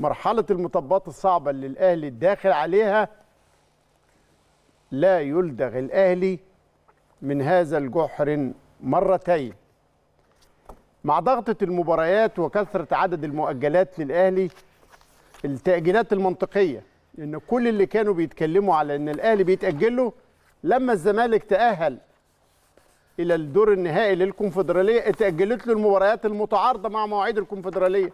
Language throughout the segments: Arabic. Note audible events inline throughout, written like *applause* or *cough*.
مرحله المطبات الصعبه اللي الاهلي الداخل عليها لا يلدغ الاهلي من هذا الجحر مرتين مع ضغطة المباريات وكثرة عدد المؤجلات للأهلي التأجيلات المنطقية إن كل اللي كانوا بيتكلموا على إن الأهلي بيتأجل له لما الزمالك تأهل إلى الدور النهائي للكونفدرالية اتأجلت له المباريات المتعارضة مع مواعيد الكونفدرالية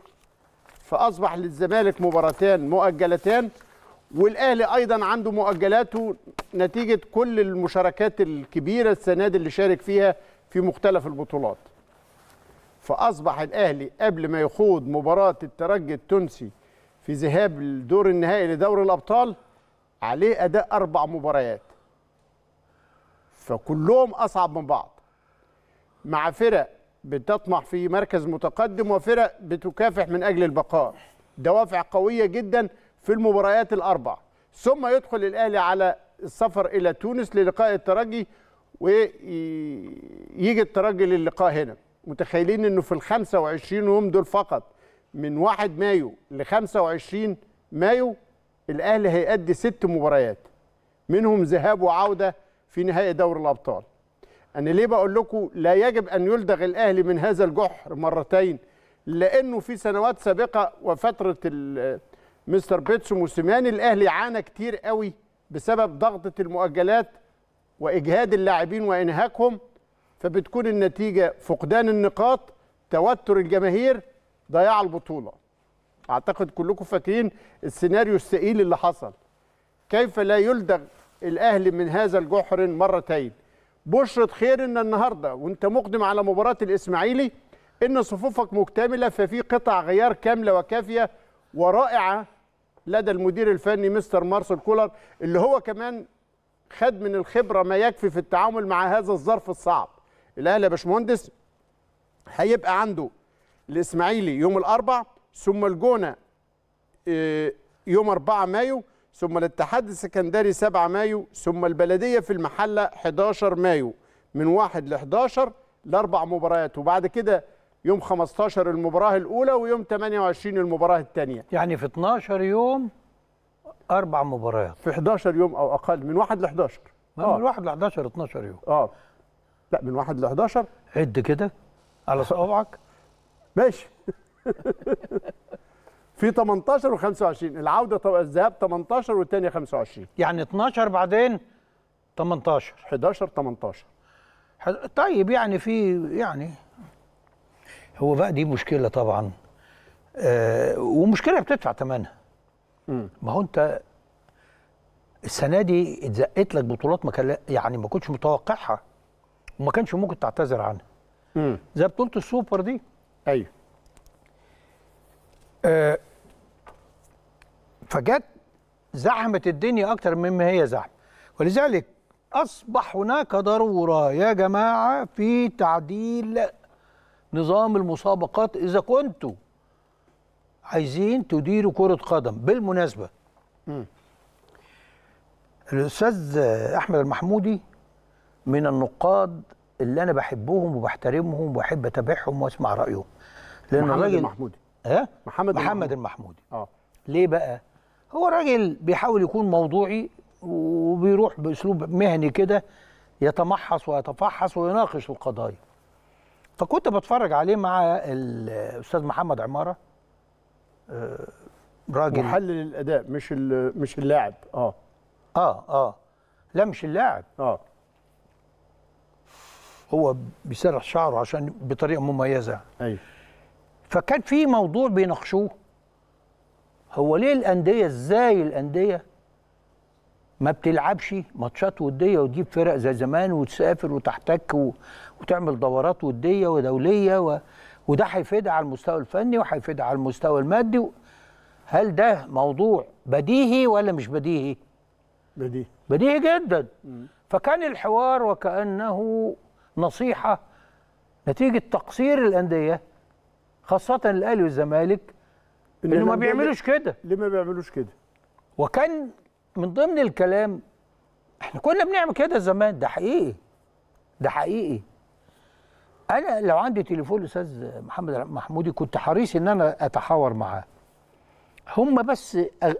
فاصبح للزمالك مباراتان مؤجلتان والاهلي ايضا عنده مؤجلاته نتيجه كل المشاركات الكبيره السنه دي اللي شارك فيها في مختلف البطولات فاصبح الاهلي قبل ما يخوض مباراه الترجي التونسي في ذهاب الدور النهائي لدوري الابطال عليه اداء اربع مباريات فكلهم اصعب من بعض مع فرق بتطمح في مركز متقدم وفرق بتكافح من أجل البقاء دوافع قوية جدا في المباريات الأربع ثم يدخل الأهلي على السفر إلى تونس للقاء الترجي ويجي الترجي للقاء هنا متخيلين أنه في ال 25 يوم دول فقط من 1 مايو ل 25 مايو الأهلي هيأدي ست مباريات منهم ذهاب وعودة في نهائي دوري الأبطال أنا ليه بقول لكم لا يجب أن يلدغ الأهلي من هذا الجحر مرتين لأنه في سنوات سابقة وفترة مستر بيتسو موسيماني الأهلي عانى كتير قوي بسبب ضغطة المؤجلات وإجهاد اللاعبين وإنهاكهم فبتكون النتيجة فقدان النقاط توتر الجماهير ضياع البطولة أعتقد كلكم فاكرين السيناريو السئيل اللي حصل كيف لا يلدغ الأهلي من هذا الجحر مرتين بشرة خير ان النهارده وانت مقدم على مباراه الاسماعيلي ان صفوفك مكتمله ففي قطع غيار كامله وكافيه ورائعه لدى المدير الفني مستر مارسل كولر اللي هو كمان خد من الخبره ما يكفي في التعامل مع هذا الظرف الصعب. الاهلي يا باشمهندس هيبقى عنده الاسماعيلي يوم الاربع ثم الجونه آه، يوم 4 مايو ثم الاتحاد السكندري 7 مايو ثم البلديه في المحله 11 مايو من 1 ل 11 لاربع مباريات وبعد كده يوم 15 المباراه الاولى ويوم 28 المباراه الثانيه يعني في 12 يوم اربع مباريات في 11 يوم او اقل من 1 ل 11 من 1 ل 11 12 يوم اه لا من 1 ل 11 عد كده على صوابعك ماشي *laughs* في 18 و25 العوده طب الذهاب 18 والثانيه 25 يعني 12 بعدين 18 11 18 طيب يعني في يعني هو بقى دي مشكله طبعا آه ومشكله بتدفع ثمنها ما هو انت السنه دي اتزقت لك بطولات ما كان يعني ما كنتش متوقعها وما كانش ممكن تعتذر عنها زي بطوله السوبر دي ايوه آه، فجت زحمت الدنيا اكتر مما هي زحمه ولذلك اصبح هناك ضروره يا جماعه في تعديل نظام المسابقات اذا كنتوا عايزين تديروا كره قدم بالمناسبه الاستاذ احمد المحمودي من النقاد اللي انا بحبهم وبحترمهم وبحب اتابعهم واسمع رايهم لان الراجل محمودي ها محمد محمد المحمودي اه ليه بقى هو راجل بيحاول يكون موضوعي وبيروح باسلوب مهني كده يتمحص ويتفحص ويناقش القضايا فكنت بتفرج عليه مع الاستاذ محمد عماره آه، راجل محلل الاداء مش مش اللاعب اه اه اه لا مش اللاعب اه هو بيسرح شعره عشان بطريقه مميزه ايوه فكان في موضوع بيناقشوه هو ليه الانديه ازاي الانديه ما بتلعبش ماتشات وديه وتجيب فرق زي زمان وتسافر وتحتك و... وتعمل دورات وديه ودوليه و... وده هيفيدها على المستوى الفني وهيفيدها على المستوى المادي و... هل ده موضوع بديهي ولا مش بديهي؟ بديهي بديهي جدا م. فكان الحوار وكانه نصيحه نتيجه تقصير الانديه خاصه الاهلي والزمالك انه ما بيعملوش كده ليه ما بيعملوش كده وكان من ضمن الكلام احنا كنا بنعمل كده زمان ده حقيقي ده حقيقي انا لو عندي تليفون الاستاذ محمد محمودي كنت حريص ان انا اتحاور معاه هم بس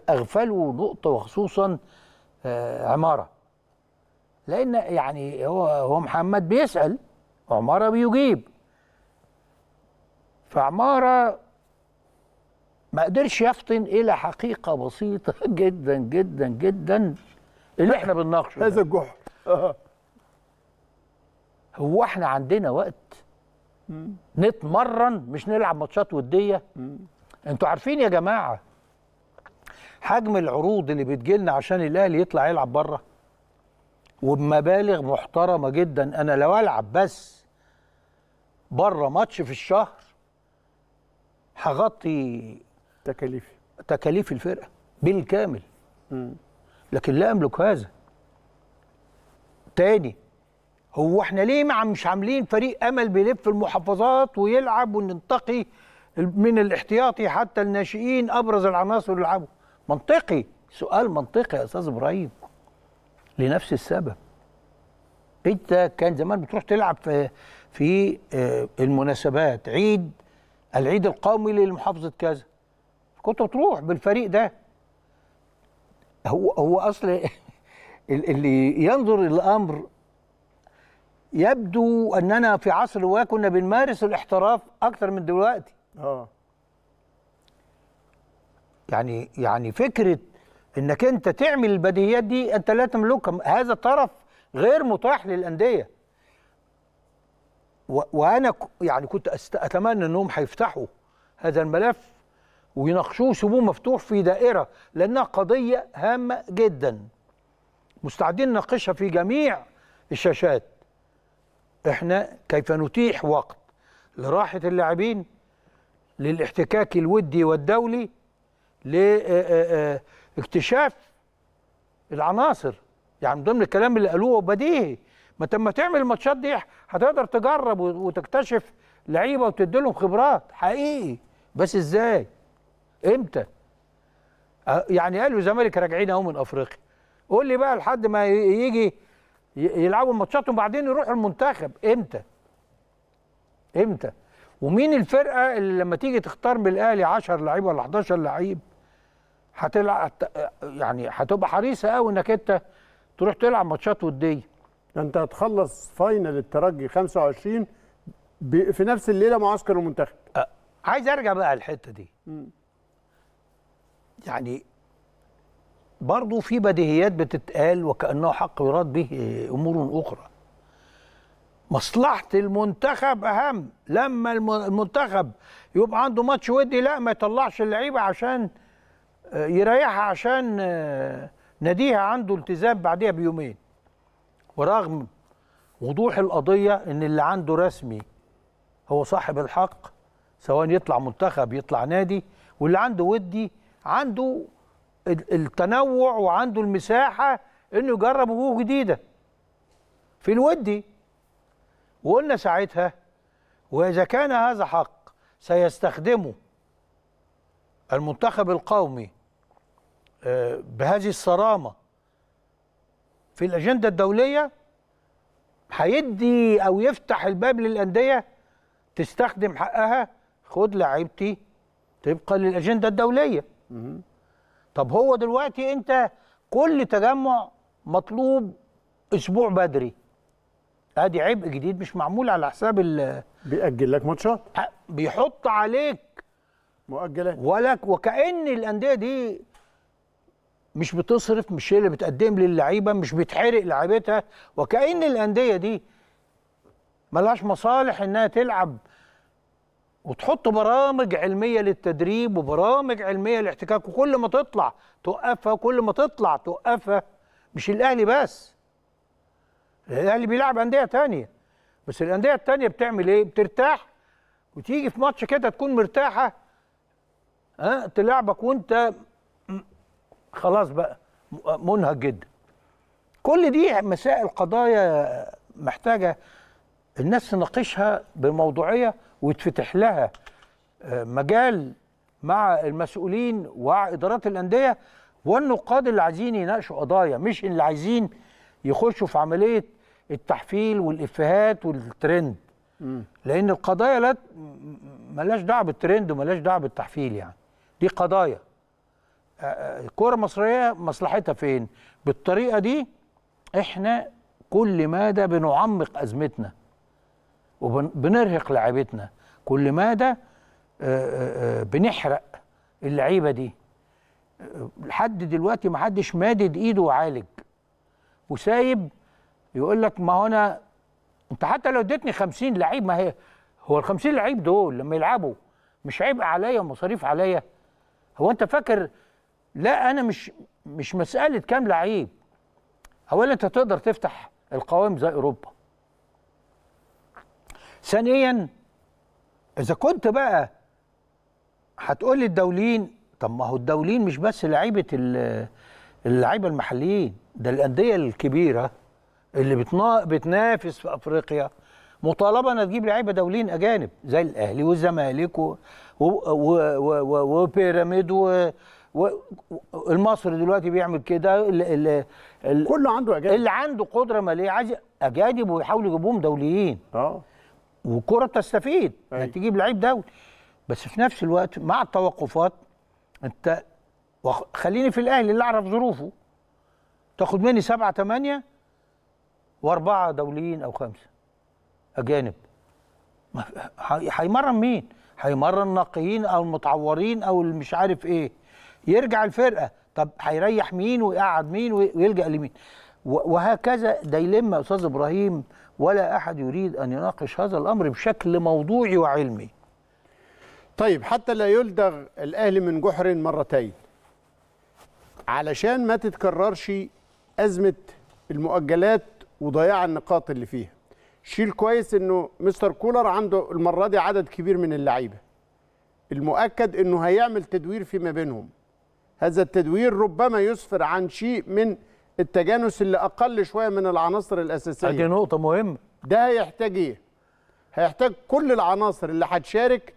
اغفلوا نقطه وخصوصا آه، عماره لان يعني هو هو محمد بيسال عماره بيجيب فعمارة ما قدرش يفطن إلى حقيقة بسيطة *laughs* جدا جدا جدا اللي احنا بنناقشه هذا الجحر *laughs* هو احنا عندنا وقت نتمرن مش نلعب ماتشات ودية انتوا عارفين يا جماعة حجم العروض اللي بتجيلنا عشان الاهلي يطلع يلعب بره وبمبالغ محترمه جدا انا لو العب بس بره ماتش في الشهر هغطي تكاليفي تكاليف الفرقه بالكامل م. لكن لا املك هذا تاني هو احنا ليه ما مش عاملين فريق امل بيلف المحافظات ويلعب وننتقي من الاحتياطي حتى الناشئين ابرز العناصر اللي يلعبوا منطقي سؤال منطقي يا استاذ ابراهيم لنفس السبب انت كان زمان بتروح تلعب في في آه، المناسبات عيد العيد القومي لمحافظه كذا كنت بتروح بالفريق ده هو هو اصل اللي ينظر الامر يبدو اننا في عصر ما كنا بنمارس الاحتراف اكثر من دلوقتي اه يعني يعني فكره انك انت تعمل البديهيات دي انت لا تملكها هذا الطرف غير متاح للانديه وانا يعني كنت اتمنى انهم هيفتحوا هذا الملف ويناقشوه سموه مفتوح في دائره لانها قضيه هامه جدا مستعدين نناقشها في جميع الشاشات احنا كيف نتيح وقت لراحه اللاعبين للاحتكاك الودي والدولي لاكتشاف العناصر يعني ضمن الكلام اللي قالوه بديهي ما تم تعمل الماتشات دي هتقدر تجرب وتكتشف لعيبه وتدي لهم خبرات حقيقي بس ازاي امتى يعني قالوا الزمالك راجعين اهو من افريقيا قول لي بقى لحد ما يجي يلعبوا ماتشاتهم وبعدين يروحوا المنتخب امتى امتى ومين الفرقه اللي لما تيجي تختار من الاهلي 10 لعيب ولا 11 لعيب هتلعب يعني هتبقى حريصه قوي انك انت تروح تلعب ماتشات وديه ده انت هتخلص فاينل الترجي 25 في نفس الليله معسكر المنتخب أه. عايز ارجع بقى للحته دي م. يعني برضه في بديهيات بتتقال وكانه حق يراد به امور اخرى مصلحه المنتخب اهم لما المنتخب يبقى عنده ماتش ودي لا ما يطلعش اللعيبه عشان آه، يريحها عشان آه، ناديها عنده التزام بعديها بيومين ورغم وضوح القضية إن اللي عنده رسمي هو صاحب الحق سواء يطلع منتخب يطلع نادي واللي عنده ودي عنده التنوع وعنده المساحة إنه يجرب وجوه جديدة في الودي وقلنا ساعتها وإذا كان هذا حق سيستخدمه المنتخب القومي آه، بهذه الصرامه في الاجنده الدوليه هيدي او يفتح الباب للانديه تستخدم حقها خد لعيبتي طبقا للاجنده الدوليه طب هو دلوقتي انت كل تجمع مطلوب اسبوع بدري ادي عبء جديد مش معمول على حساب ال بيأجل لك ماتشات بيحط عليك مؤجلات ولك وكأن الأندية دي مش بتصرف مش هي اللي بتقدم للعيبه مش بتحرق لعيبتها وكأن الأندية دي ملهاش مصالح إنها تلعب وتحط برامج علميه للتدريب وبرامج علميه للاحتكاك وكل ما تطلع توقفها وكل ما تطلع توقفها مش الاهلي بس الاهلي بيلعب انديه تانية بس الانديه التانية بتعمل ايه بترتاح وتيجي في ماتش كده تكون مرتاحه ها تلعبك وانت خلاص بقى منهك جدا كل دي مسائل قضايا محتاجه الناس تناقشها بموضوعيه ويتفتح لها آه، مجال مع المسؤولين وادارات الانديه والنقاد اللي عايزين يناقشوا قضايا مش اللي عايزين يخشوا في عمليه التحفيل والافيهات والترند لان القضايا لا ملاش دعوه بالترند وملاش دعوه بالتحفيل يعني دي قضايا الكره المصريه مصلحتها فين بالطريقه دي احنا كل مادة بنعمق ازمتنا وبنرهق لعيبتنا كل مادة آه، آه، آه، بنحرق اللعيبه دي لحد دلوقتي ما حدش مادد ايده وعالج وسايب يقول لك ما هو انا انت حتى لو اديتني 50 لعيب ما هي هو ال 50 لعيب دول لما يلعبوا مش عبء عليا ومصاريف عليا هو انت فاكر لا انا مش مش مساله كام لعيب اولا انت تقدر تفتح القوائم زي اوروبا ثانيا اذا كنت بقى هتقول لي الدوليين طب ما هو الدوليين مش بس لعيبه اللعيبه المحليين ده الانديه الكبيره اللي بتنا... بتنافس في افريقيا مطالبه انها تجيب لعيبه دوليين اجانب زي الاهلي والزمالك وبيراميد و... و... و... و... المصري دلوقتي بيعمل كده كله عنده اجانب اللي عنده قدره ماليه عايز اجانب ويحاولوا يجيبوهم دوليين اه والكره تستفيد أيوه. انك تجيب لعيب دولي بس في نفس الوقت مع التوقفات انت خليني في الاهلي اللي اعرف ظروفه تاخد مني سبعة ثمانية واربعة دوليين او خمسة اجانب هيمرن مين؟ هيمرن نقيين او المتعورين او مش عارف ايه يرجع الفرقه طب هيريح مين ويقعد مين ويلجا لمين وهكذا ده يلم استاذ ابراهيم ولا احد يريد ان يناقش هذا الامر بشكل موضوعي وعلمي طيب حتى لا يلدغ الاهلي من جحر مرتين علشان ما تتكررش ازمه المؤجلات وضياع النقاط اللي فيها شيل كويس انه مستر كولر عنده المره دي عدد كبير من اللعيبه المؤكد انه هيعمل تدوير فيما بينهم هذا التدوير ربما يسفر عن شيء من التجانس اللي اقل شويه من العناصر الاساسيه دي نقطه مهمه ده هيحتاج ايه هيحتاج كل العناصر اللي هتشارك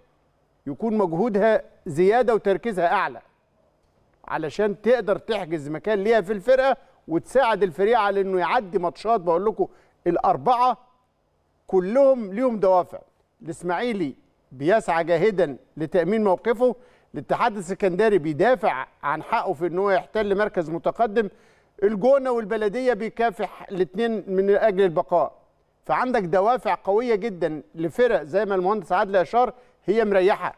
يكون مجهودها زياده وتركيزها اعلى علشان تقدر تحجز مكان ليها في الفرقه وتساعد الفريق على انه يعدي ماتشات بقول لكم الاربعه كلهم ليهم دوافع الاسماعيلي بيسعى جاهدا لتامين موقفه الاتحاد السكندري بيدافع عن حقه في ان هو يحتل مركز متقدم الجونه والبلديه بيكافح الاثنين من اجل البقاء فعندك دوافع قويه جدا لفرق زي ما المهندس عادل اشار هي مريحه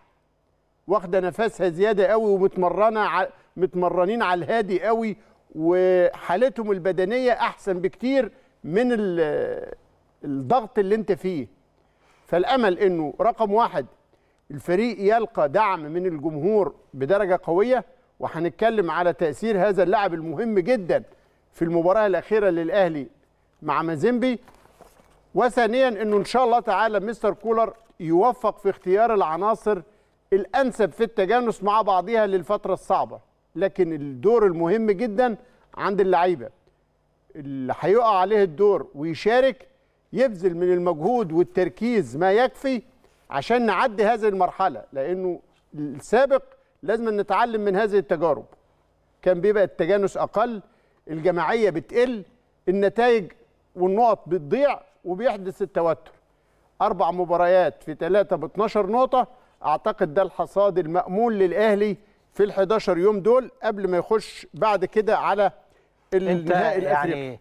واخده نفسها زياده قوي ومتمرنه ع... متمرنين على الهادي قوي وحالتهم البدنيه احسن بكتير من ال... الضغط اللي انت فيه فالامل انه رقم واحد الفريق يلقى دعم من الجمهور بدرجه قويه وهنتكلم على تاثير هذا اللاعب المهم جدا في المباراه الاخيره للاهلي مع مازيمبي وثانيا انه ان شاء الله تعالى مستر كولر يوفق في اختيار العناصر الانسب في التجانس مع بعضها للفتره الصعبه لكن الدور المهم جدا عند اللعيبه اللي هيقع عليه الدور ويشارك يبذل من المجهود والتركيز ما يكفي عشان نعدي هذه المرحله لانه السابق لازم نتعلم من هذه التجارب كان بيبقى التجانس اقل الجماعيه بتقل النتائج والنقط بتضيع وبيحدث التوتر اربع مباريات في ثلاثة ب 12 نقطه اعتقد ده الحصاد المامول للاهلي في ال 11 يوم دول قبل ما يخش بعد كده على النهائي الافريقي يعني